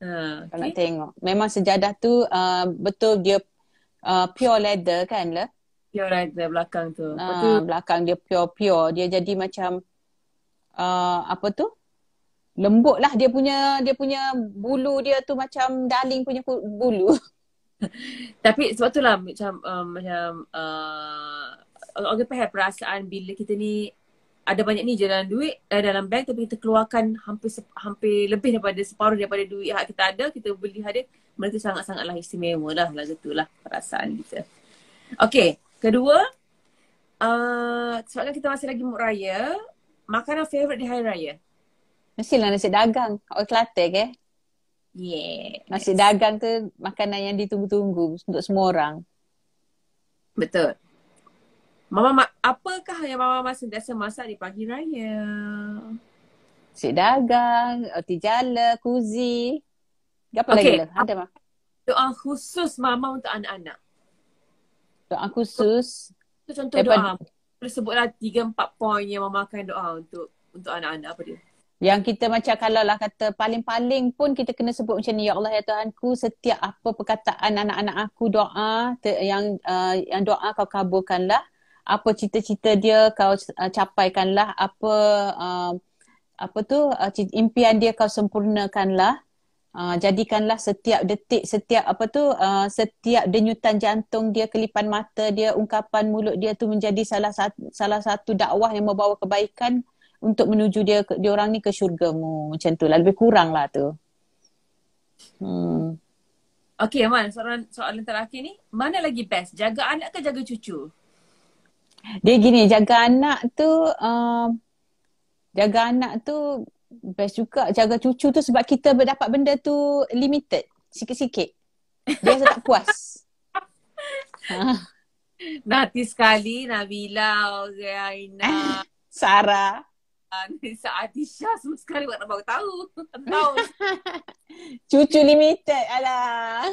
Ha, ah, uh, okay. tengok. Memang sejadah tu uh, betul dia uh, pure leather kan lah. Pure leather belakang tu. Uh, tu. belakang dia pure pure. Dia jadi macam uh, apa tu? Lembut lah dia punya dia punya bulu dia tu macam darling punya bulu. Tapi sebab tu lah macam um, macam uh, orang perasaan bila kita ni ada banyak ni je dalam duit eh, dalam bank tapi kita keluarkan hampir hampir lebih daripada separuh daripada duit yang kita ada kita beli hadiah mereka sangat-sangatlah istimewa lah lah gitulah perasaan kita. Okey, kedua uh, sebabkan kita masih lagi mood raya, makanan favorite di hari raya. Mestilah nasi dagang, orang Kelate eh? ke? Yeah. Nasi dagang tu makanan yang ditunggu-tunggu untuk semua orang. Betul. Mama, ma- apakah yang Mama masih sentiasa masak di pagi raya? Si dagang, roti jala, kuzi. Apa okay. lagi Ada apa Doa khusus Mama untuk anak-anak. Doa khusus. Itu contoh daripada... doa. Boleh sebutlah 3-4 poin yang Mama akan doa untuk untuk anak-anak. Apa dia? Yang kita macam kalau lah kata paling-paling pun kita kena sebut macam ni. Ya Allah, Ya Tuhan ku, setiap apa perkataan anak-anak aku doa, te- yang uh, yang doa kau kabulkanlah. lah apa cita-cita dia kau uh, capaikanlah apa uh, apa tu uh, impian dia kau sempurnakanlah uh, jadikanlah setiap detik setiap apa tu uh, setiap denyutan jantung dia kelipan mata dia ungkapan mulut dia tu menjadi salah satu salah satu dakwah yang membawa kebaikan untuk menuju dia dia orang ni ke syurgamu macam tu lah lebih kurang lah tu hmm. Okay Aman, soalan, soalan terakhir ni Mana lagi best, jaga anak ke jaga cucu? Dia gini jaga anak tu uh, jaga anak tu best juga jaga cucu tu sebab kita berdapat benda tu limited sikit-sikit. Dia rasa tak puas. Ha. Nanti sekali Nabila, Zaina, Sarah, Anissa, ah, Atisha semua sekali buat nak tahu. Tahu. cucu limited alah.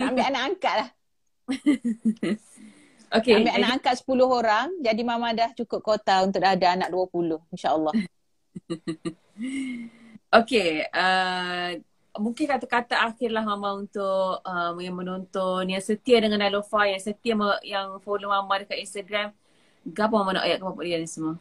nak ambil anak angkat lah. Okay. Ambil anak angkat 10 orang. Jadi mama dah cukup kota untuk ada anak 20. InsyaAllah. okay. Uh, mungkin kata-kata akhirlah mama untuk um, yang menonton yang setia dengan Alofa yang setia yang follow mama dekat Instagram gapo mama nak ayat kepada dia ni semua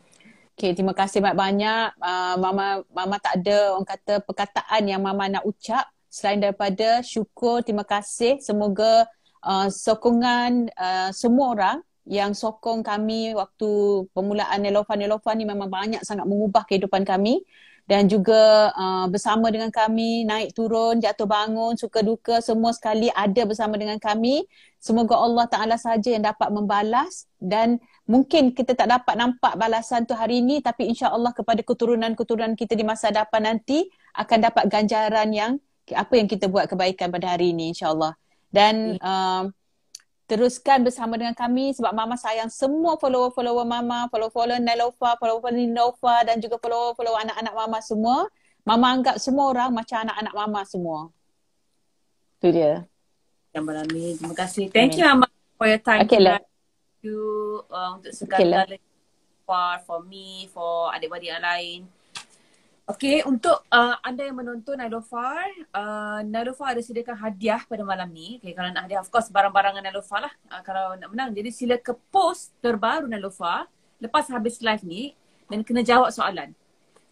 Okay, terima kasih banyak-banyak. Uh, mama mama tak ada orang kata perkataan yang mama nak ucap selain daripada syukur, terima kasih. Semoga Uh, sokongan uh, semua orang yang sokong kami waktu permulaan Nelofa Nelofa ni memang banyak sangat mengubah kehidupan kami dan juga uh, bersama dengan kami naik turun jatuh bangun suka duka semua sekali ada bersama dengan kami semoga Allah Taala saja yang dapat membalas dan mungkin kita tak dapat nampak balasan tu hari ini tapi insya-Allah kepada keturunan-keturunan kita di masa depan nanti akan dapat ganjaran yang apa yang kita buat kebaikan pada hari ini insya-Allah dan uh, teruskan bersama dengan kami sebab Mama sayang semua follower-follower Mama, follower-follower Nelofa, follower-follower Ninofa dan juga follower-follower anak-anak Mama semua. Mama anggap semua orang macam anak-anak Mama semua. Itu dia. Ya, terima kasih. Thank you, Mama, for your time. Okay, lah. Thank you uh, untuk lah. segala okay, for me, for adik-adik yang lain. Okay, untuk uh, anda yang menonton Nailofar, uh, Nailofar ada sediakan hadiah pada malam ni. Okay, kalau nak hadiah, of course barang-barangan Nailofar lah. Uh, kalau nak menang, jadi sila ke post terbaru Nailofar lepas habis live ni dan kena jawab soalan.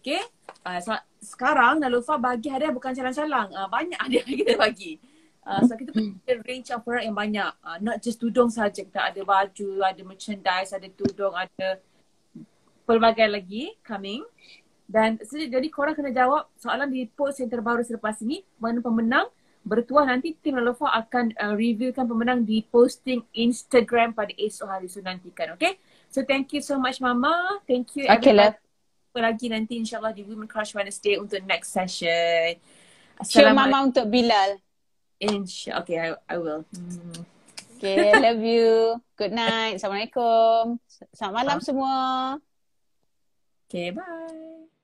Okay, uh, so, sekarang Nailofar bagi hadiah bukan calang-calang. Uh, banyak hadiah kita bagi. Uh, so kita punya hmm. range of product yang banyak. Uh, not just tudung saja kita ada baju, ada merchandise, ada tudung, ada pelbagai lagi coming. Dan jadi korang kena jawab soalan di post yang terbaru selepas ini mana pemenang bertuah nanti tim Lolofa akan uh, revealkan pemenang di posting Instagram pada esok hari so nantikan okay so thank you so much mama thank you okay lah jumpa lagi nanti insyaAllah di Women Crush Wednesday untuk next session Assalamualaikum mama untuk Bilal Insya okay I, I will hmm. okay I love you good night Assalamualaikum selamat malam uh. semua okay bye